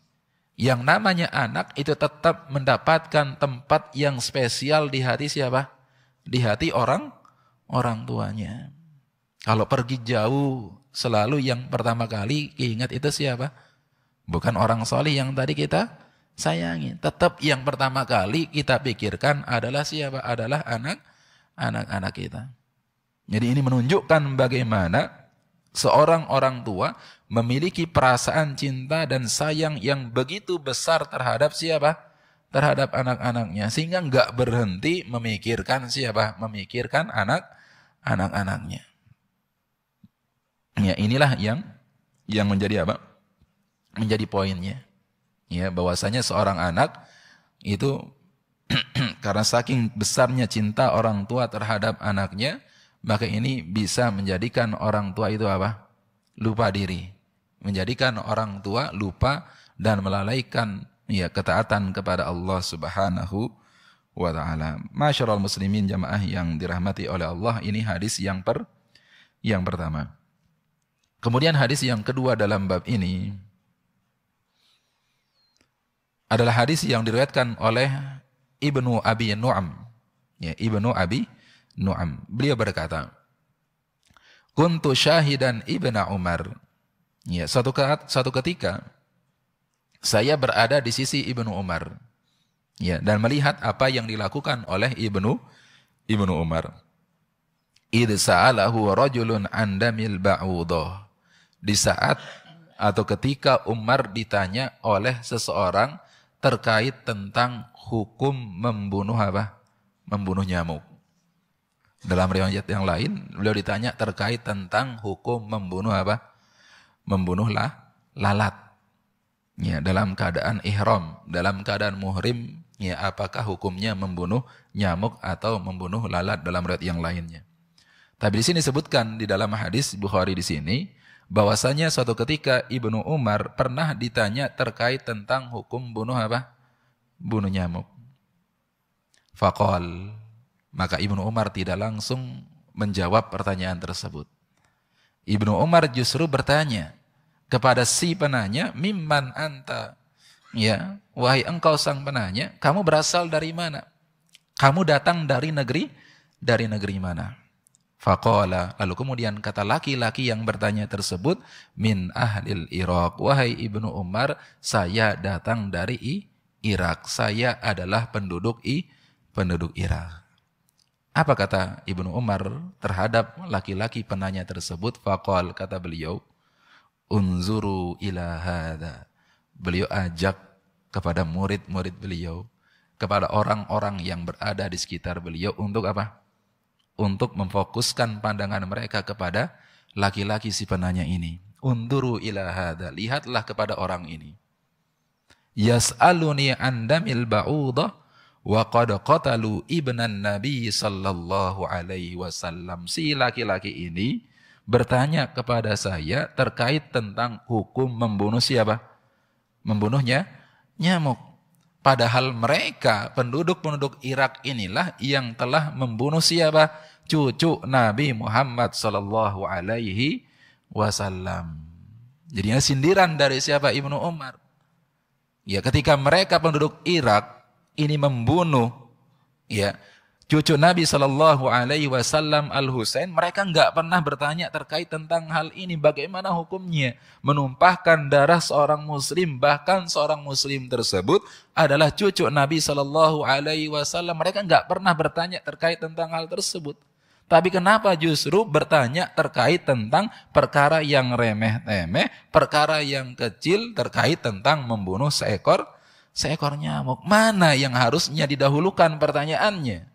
yang namanya anak itu tetap mendapatkan tempat yang spesial di hati siapa? Di hati orang orang tuanya. Kalau pergi jauh selalu yang pertama kali ingat itu siapa? Bukan orang soleh yang tadi kita sayangi. Tetap yang pertama kali kita pikirkan adalah siapa? Adalah anak anak-anak kita. Jadi ini menunjukkan bagaimana Seorang orang tua memiliki perasaan cinta dan sayang yang begitu besar terhadap siapa? Terhadap anak-anaknya. Sehingga nggak berhenti memikirkan siapa? Memikirkan anak anak-anaknya. Ya, inilah yang yang menjadi apa? Menjadi poinnya. Ya, bahwasanya seorang anak itu karena saking besarnya cinta orang tua terhadap anaknya, maka ini bisa menjadikan orang tua itu apa? Lupa diri. Menjadikan orang tua lupa dan melalaikan ya ketaatan kepada Allah Subhanahu wa taala. Masyarul muslimin jamaah yang dirahmati oleh Allah, ini hadis yang per yang pertama. Kemudian hadis yang kedua dalam bab ini adalah hadis yang diriwayatkan oleh Ibnu Abi Nu'am. Ya, Ibnu Abi Nu'am. Beliau berkata, "Kuntu syahidan Ibna Umar." Ya, suatu saat suatu ketika saya berada di sisi Ibnu Umar. Ya, dan melihat apa yang dilakukan oleh Ibnu Ibnu Umar. Idh sa'alahu rajulun andamil ba'udah. Di saat atau ketika Umar ditanya oleh seseorang terkait tentang hukum membunuh apa? Membunuh nyamuk. Dalam riwayat yang lain, beliau ditanya terkait tentang hukum membunuh apa? Membunuhlah lalat. Ya, dalam keadaan ihram, dalam keadaan muhrim, ya apakah hukumnya membunuh nyamuk atau membunuh lalat dalam riwayat yang lainnya. Tapi di sini disebutkan di dalam hadis Bukhari di sini bahwasanya suatu ketika Ibnu Umar pernah ditanya terkait tentang hukum bunuh apa? Bunuh nyamuk. Fakol maka Ibnu Umar tidak langsung menjawab pertanyaan tersebut. Ibnu Umar justru bertanya kepada si penanya, "Mimman anta?" Ya, wahai engkau sang penanya, kamu berasal dari mana? Kamu datang dari negeri dari negeri mana? Fakola. lalu kemudian kata laki-laki yang bertanya tersebut, "Min ahlil Irak." Wahai Ibnu Umar, saya datang dari Irak. Saya adalah penduduk I, penduduk Irak. Apa kata Ibnu Umar terhadap laki-laki penanya tersebut? Fakol kata beliau, unzuru ila hadha. Beliau ajak kepada murid-murid beliau, kepada orang-orang yang berada di sekitar beliau untuk apa? Untuk memfokuskan pandangan mereka kepada laki-laki si penanya ini. unzuru ila hadha. Lihatlah kepada orang ini. Yas'aluni andamil ba'udah wa qad qatalu ibnan nabi sallallahu alaihi wasallam. Si laki-laki ini bertanya kepada saya terkait tentang hukum membunuh siapa? Membunuhnya nyamuk. Padahal mereka penduduk-penduduk Irak inilah yang telah membunuh siapa? Cucu Nabi Muhammad sallallahu alaihi wasallam. Jadinya sindiran dari siapa? Ibnu Umar. Ya ketika mereka penduduk Irak ini membunuh ya cucu Nabi Shallallahu Alaihi Wasallam Al Husain, mereka nggak pernah bertanya terkait tentang hal ini, bagaimana hukumnya menumpahkan darah seorang Muslim, bahkan seorang Muslim tersebut adalah cucu Nabi Shallallahu Alaihi Wasallam, mereka nggak pernah bertanya terkait tentang hal tersebut. Tapi kenapa justru bertanya terkait tentang perkara yang remeh-temeh, perkara yang kecil terkait tentang membunuh seekor seekor nyamuk. Mana yang harusnya didahulukan pertanyaannya?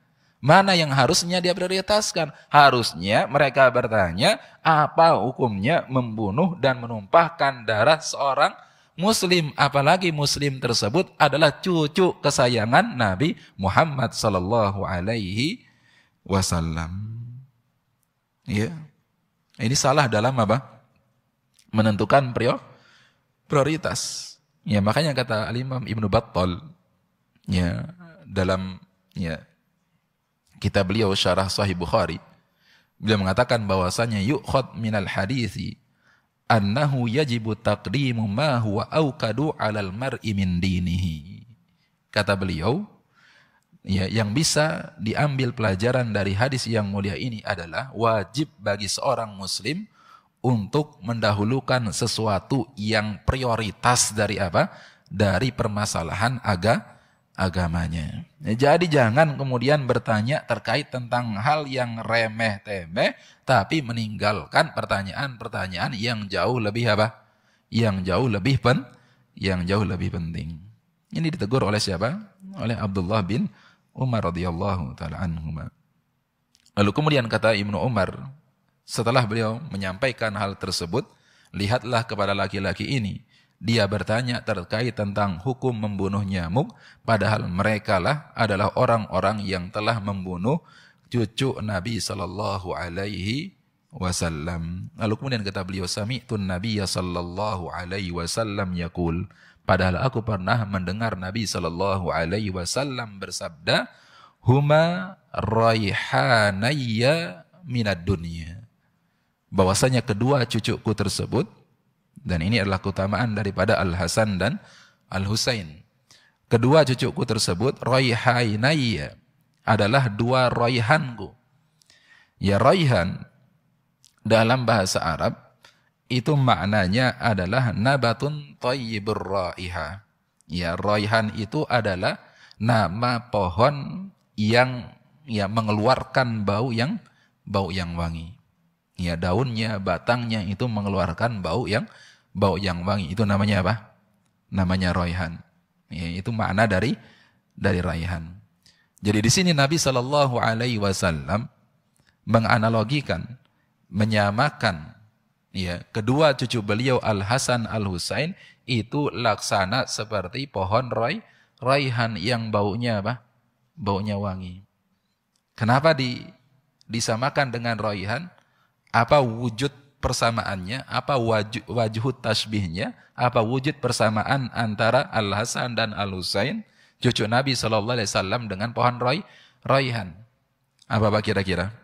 Mana yang harusnya dia prioritaskan? Harusnya mereka bertanya apa hukumnya membunuh dan menumpahkan darah seorang muslim apalagi muslim tersebut adalah cucu kesayangan Nabi Muhammad sallallahu alaihi wasallam. Ya. Ini salah dalam apa? Menentukan prioritas. Ya makanya kata Al-Imam Ibnu Battal ya dalam ya kita beliau Syarah Sahih Bukhari beliau mengatakan bahwasanya yu'khad minal hadithi annahu yajibu taqdimu ma huwa awqadu 'alal mar'i min dinihi. Kata beliau ya yang bisa diambil pelajaran dari hadis yang mulia ini adalah wajib bagi seorang muslim untuk mendahulukan sesuatu yang prioritas dari apa? Dari permasalahan aga, agamanya. Ya, jadi jangan kemudian bertanya terkait tentang hal yang remeh-temeh, tapi meninggalkan pertanyaan-pertanyaan yang jauh lebih apa? Yang jauh lebih pen, yang jauh lebih penting. Ini ditegur oleh siapa? Oleh Abdullah bin Umar radhiyallahu taala anhu. Lalu kemudian kata Ibnu Umar setelah beliau menyampaikan hal tersebut, lihatlah kepada laki-laki ini. Dia bertanya terkait tentang hukum membunuh nyamuk, padahal mereka lah adalah orang-orang yang telah membunuh cucu Nabi Shallallahu Alaihi Wasallam. Lalu kemudian kata beliau, Sami tun Nabi Shallallahu Alaihi Wasallam yakul. Padahal aku pernah mendengar Nabi Shallallahu Alaihi Wasallam bersabda, "Huma raihanaya minad dunya." bahwasanya kedua cucuku tersebut dan ini adalah keutamaan daripada Al Hasan dan Al Husain. Kedua cucuku tersebut raihainaya adalah dua raihanku. Ya raihan dalam bahasa Arab itu maknanya adalah nabatun thayyibur raiha. Ya raihan itu adalah nama pohon yang ya mengeluarkan bau yang bau yang wangi ya daunnya, batangnya itu mengeluarkan bau yang bau yang wangi. Itu namanya apa? Namanya raihan. Ya, itu makna dari dari raihan. Jadi di sini Nabi Shallallahu Alaihi Wasallam menganalogikan, menyamakan ya kedua cucu beliau Al Hasan Al Husain itu laksana seperti pohon roy raihan yang baunya apa? Baunya wangi. Kenapa di disamakan dengan raihan? Apa wujud persamaannya, apa wajuh, wajuh tasbihnya, apa wujud persamaan antara Al-Hasan dan Al-Husain, cucu Nabi Shallallahu Alaihi Wasallam dengan pohon roy, royhan. Apa pak kira-kira?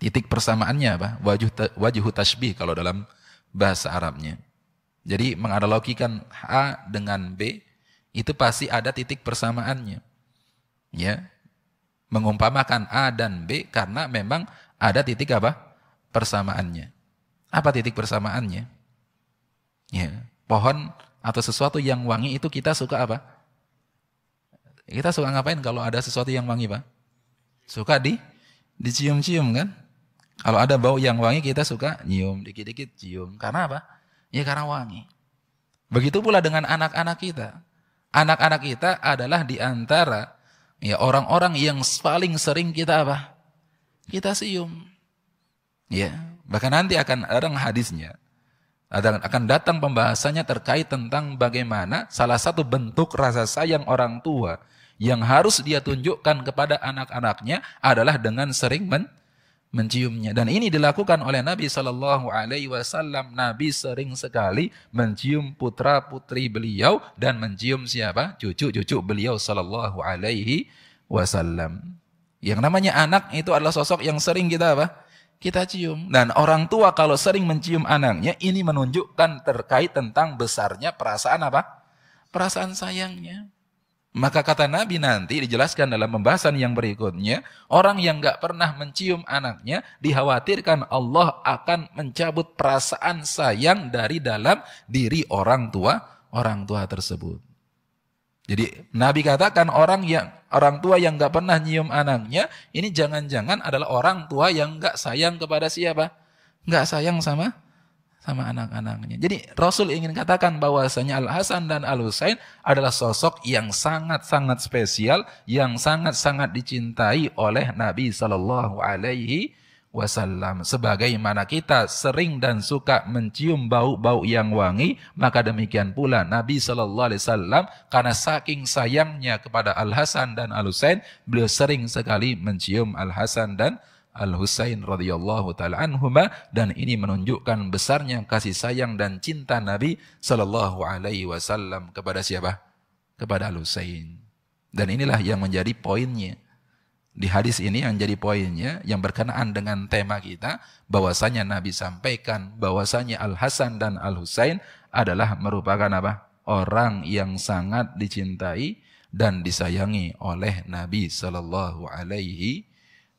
Titik persamaannya apa? Wajuh, wajuh tasbih kalau dalam bahasa Arabnya. Jadi menganalogikan A dengan B itu pasti ada titik persamaannya. Ya, mengumpamakan A dan B karena memang ada titik apa? Persamaannya. Apa titik persamaannya? Ya, pohon atau sesuatu yang wangi itu kita suka apa? Kita suka ngapain kalau ada sesuatu yang wangi, Pak? Suka di dicium-cium kan? Kalau ada bau yang wangi kita suka nyium, dikit-dikit cium. Karena apa? Ya karena wangi. Begitu pula dengan anak-anak kita. Anak-anak kita adalah di antara ya orang-orang yang paling sering kita apa? kita sium. Ya, bahkan nanti akan ada hadisnya. Ada, akan datang pembahasannya terkait tentang bagaimana salah satu bentuk rasa sayang orang tua yang harus dia tunjukkan kepada anak-anaknya adalah dengan sering men menciumnya dan ini dilakukan oleh Nabi Shallallahu Alaihi Wasallam Nabi sering sekali mencium putra putri beliau dan mencium siapa cucu cucu beliau Shallallahu Alaihi Wasallam yang namanya anak itu adalah sosok yang sering kita apa? Kita cium. Dan orang tua kalau sering mencium anaknya, ini menunjukkan terkait tentang besarnya perasaan apa? Perasaan sayangnya. Maka kata Nabi nanti dijelaskan dalam pembahasan yang berikutnya, orang yang gak pernah mencium anaknya dikhawatirkan Allah akan mencabut perasaan sayang dari dalam diri orang tua orang tua tersebut. Jadi Nabi katakan orang yang orang tua yang nggak pernah nyium anaknya ini jangan-jangan adalah orang tua yang nggak sayang kepada siapa? Nggak sayang sama sama anak-anaknya. Jadi Rasul ingin katakan bahwasanya Al Hasan dan Al Husain adalah sosok yang sangat-sangat spesial, yang sangat-sangat dicintai oleh Nabi Shallallahu Alaihi wasallam. Sebagaimana kita sering dan suka mencium bau-bau yang wangi, maka demikian pula Nabi Shallallahu Alaihi Wasallam karena saking sayangnya kepada Al Hasan dan Al Husain, beliau sering sekali mencium Al Hasan dan Al Husain radhiyallahu taala anhuma dan ini menunjukkan besarnya kasih sayang dan cinta Nabi Shallallahu Alaihi Wasallam kepada siapa? Kepada Al Husain. Dan inilah yang menjadi poinnya di hadis ini yang jadi poinnya yang berkenaan dengan tema kita bahwasanya Nabi sampaikan bahwasanya Al Hasan dan Al Husain adalah merupakan apa? orang yang sangat dicintai dan disayangi oleh Nabi Shallallahu alaihi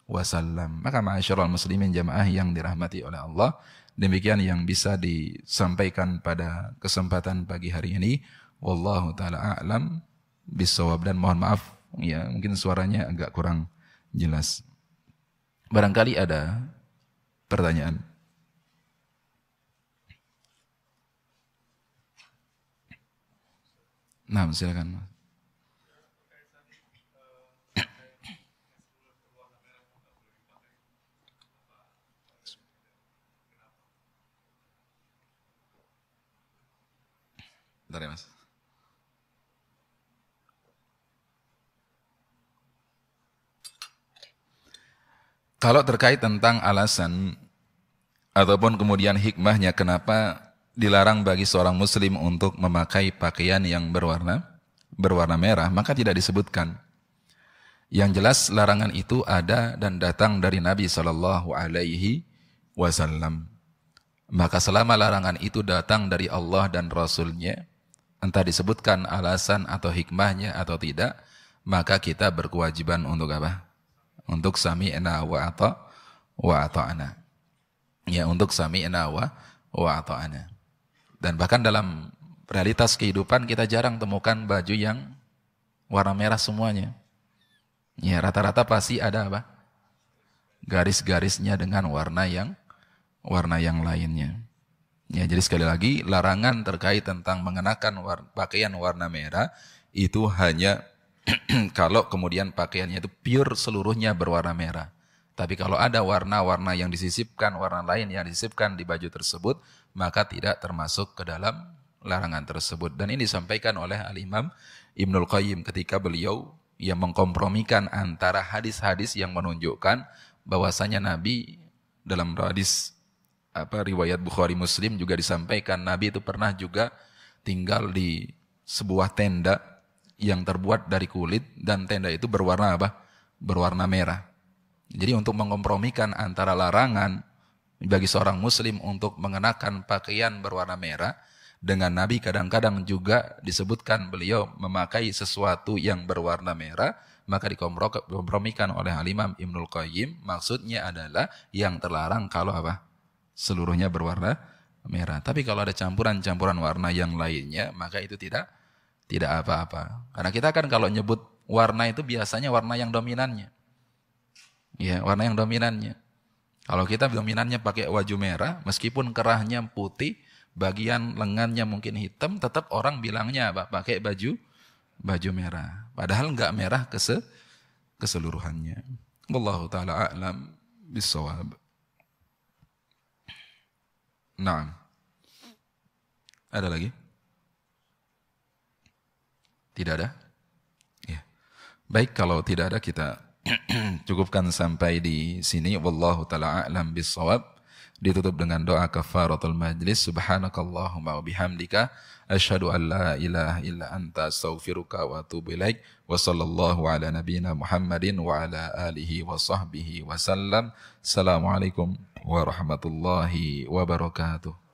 wasallam. Maka ma'asyiral muslimin jamaah yang dirahmati oleh Allah, demikian yang bisa disampaikan pada kesempatan pagi hari ini. Wallahu taala a'lam bisawab dan mohon maaf ya mungkin suaranya agak kurang jelas. Barangkali ada pertanyaan. Nah, silakan. Mas. Bentar ya mas. Kalau terkait tentang alasan ataupun kemudian hikmahnya kenapa dilarang bagi seorang muslim untuk memakai pakaian yang berwarna berwarna merah, maka tidak disebutkan. Yang jelas larangan itu ada dan datang dari Nabi Shallallahu Alaihi Wasallam. Maka selama larangan itu datang dari Allah dan Rasulnya, entah disebutkan alasan atau hikmahnya atau tidak, maka kita berkewajiban untuk apa? Untuk sami'na wa ata wa ata'na. Ya, untuk sami'na wa wa ata'na. Dan bahkan dalam realitas kehidupan kita jarang temukan baju yang warna merah semuanya. Ya, rata-rata pasti ada apa? Garis-garisnya dengan warna yang warna yang lainnya. Ya, jadi sekali lagi larangan terkait tentang mengenakan war pakaian warna merah itu hanya kalau kemudian pakaiannya itu pure seluruhnya berwarna merah. Tapi kalau ada warna-warna yang disisipkan, warna lain yang disisipkan di baju tersebut, maka tidak termasuk ke dalam larangan tersebut. Dan ini disampaikan oleh Al-Imam Ibnul Qayyim ketika beliau yang mengkompromikan antara hadis-hadis yang menunjukkan bahwasanya Nabi dalam hadis apa riwayat Bukhari Muslim juga disampaikan Nabi itu pernah juga tinggal di sebuah tenda yang terbuat dari kulit dan tenda itu berwarna apa? Berwarna merah. Jadi untuk mengompromikan antara larangan bagi seorang muslim untuk mengenakan pakaian berwarna merah dengan Nabi kadang-kadang juga disebutkan beliau memakai sesuatu yang berwarna merah maka dikompromikan oleh Al-Imam Ibnul Qayyim maksudnya adalah yang terlarang kalau apa? seluruhnya berwarna merah. Tapi kalau ada campuran-campuran warna yang lainnya maka itu tidak tidak apa-apa. Karena kita kan kalau nyebut warna itu biasanya warna yang dominannya. Ya, warna yang dominannya. Kalau kita dominannya pakai baju merah, meskipun kerahnya putih, bagian lengannya mungkin hitam, tetap orang bilangnya apa? Pakai baju baju merah. Padahal enggak merah kese keseluruhannya. Wallahu taala a'lam bisawab. Nah. Ada lagi? Tidak ada? Ya. Baik kalau tidak ada kita cukupkan sampai di sini. Wallahu taala a'lam bisawab. Ditutup dengan doa kafaratul majlis. Subhanakallahumma wa bihamdika asyhadu an la ilaha illa anta astaghfiruka wa atubu ilaik. Wa sallallahu ala nabiyyina Muhammadin wa ala alihi wa sahbihi wa Assalamualaikum warahmatullahi wabarakatuh.